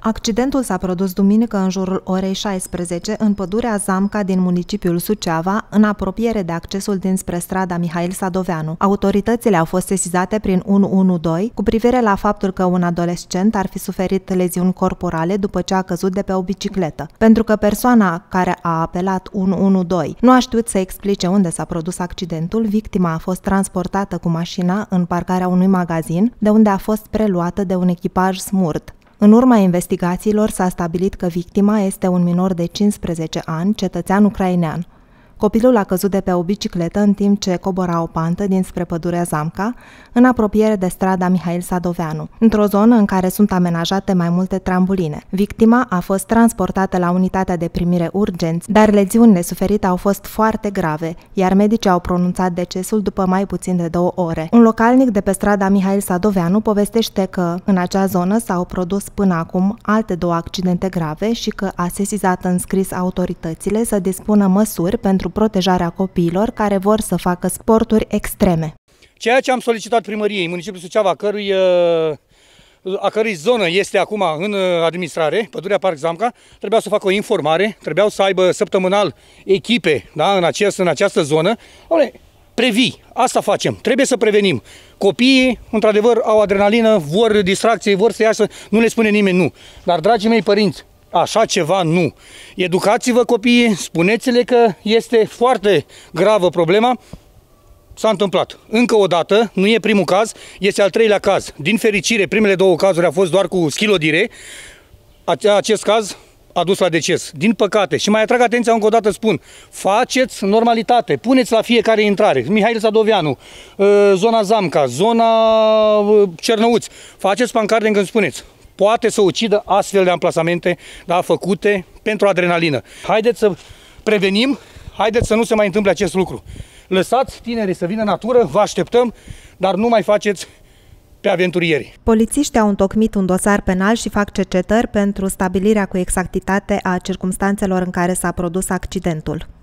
Accidentul s-a produs duminică în jurul orei 16 în pădurea Zamca din municipiul Suceava, în apropiere de accesul dinspre strada Mihail Sadoveanu. Autoritățile au fost sesizate prin 112 cu privire la faptul că un adolescent ar fi suferit leziuni corporale după ce a căzut de pe o bicicletă. Pentru că persoana care a apelat 112 nu a știut să explice unde s-a produs accidentul, victima a fost transportată cu mașina în parcarea unui magazin, de unde a fost preluată de un echipaj smurt. În urma investigațiilor s-a stabilit că victima este un minor de 15 ani, cetățean ucrainean. Copilul a căzut de pe o bicicletă în timp ce cobora o pantă dinspre pădurea Zamca, în apropiere de strada Mihail Sadoveanu, într-o zonă în care sunt amenajate mai multe trambuline. Victima a fost transportată la unitatea de primire urgenți, dar leziunile suferite au fost foarte grave, iar medicii au pronunțat decesul după mai puțin de două ore. Un localnic de pe strada Mihail Sadoveanu povestește că în acea zonă s-au produs până acum alte două accidente grave și că a sesizat în scris autoritățile să dispună măsuri pentru pentru protejarea copiilor care vor să facă sporturi extreme. Ceea ce am solicitat primăriei municipiul Suceava, cărui, uh, a cărui zonă este acum în uh, administrare, pădurea Parc Zamca, trebuia să facă o informare, trebuiau să aibă săptămânal echipe da, în, această în această zonă. Ole, previi, asta facem, trebuie să prevenim. Copiii, într-adevăr, au adrenalină, vor distracție, vor să iasă, nu le spune nimeni nu. Dar, dragii mei părinți, Așa ceva nu. Educați-vă copiii, spuneți-le că este foarte gravă problema. S-a întâmplat. Încă o dată, nu e primul caz, este al treilea caz. Din fericire, primele două cazuri au fost doar cu schilodire. Acest caz a dus la deces. Din păcate. Și mai atrag atenția încă o dată, spun, faceți normalitate, puneți la fiecare intrare. Mihail Sadoveanu, uh, zona Zamca, zona uh, Cernăuți. Faceți pancarde când spuneți poate să ucidă astfel de amplasamente da, făcute pentru adrenalină. Haideți să prevenim, haideți să nu se mai întâmple acest lucru. Lăsați tinerii să vină în natură, vă așteptăm, dar nu mai faceți pe aventurieri. Polițiștii au întocmit un dosar penal și fac cercetări pentru stabilirea cu exactitate a circumstanțelor în care s-a produs accidentul.